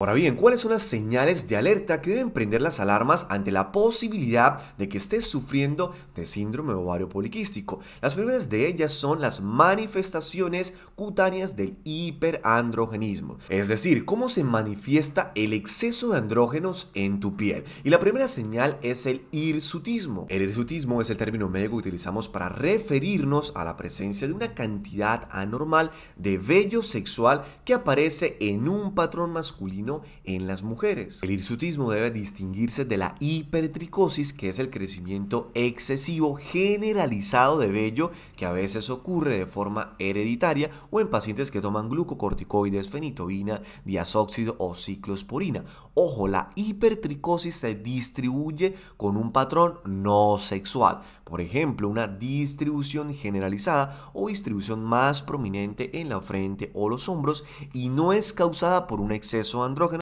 Ahora bien, ¿cuáles son las señales de alerta que deben prender las alarmas ante la posibilidad de que estés sufriendo de síndrome ovario poliquístico? Las primeras de ellas son las manifestaciones cutáneas del hiperandrogenismo, es decir, cómo se manifiesta el exceso de andrógenos en tu piel. Y la primera señal es el hirsutismo. El hirsutismo es el término médico que utilizamos para referirnos a la presencia de una cantidad anormal de vello sexual que aparece en un patrón masculino en las mujeres. El hirsutismo debe distinguirse de la hipertricosis, que es el crecimiento excesivo generalizado de vello que a veces ocurre de forma hereditaria o en pacientes que toman glucocorticoides, fenitobina, diazóxido o ciclosporina. Ojo, la hipertricosis se distribuye con un patrón no sexual, por ejemplo, una distribución generalizada o distribución más prominente en la frente o los hombros y no es causada por un exceso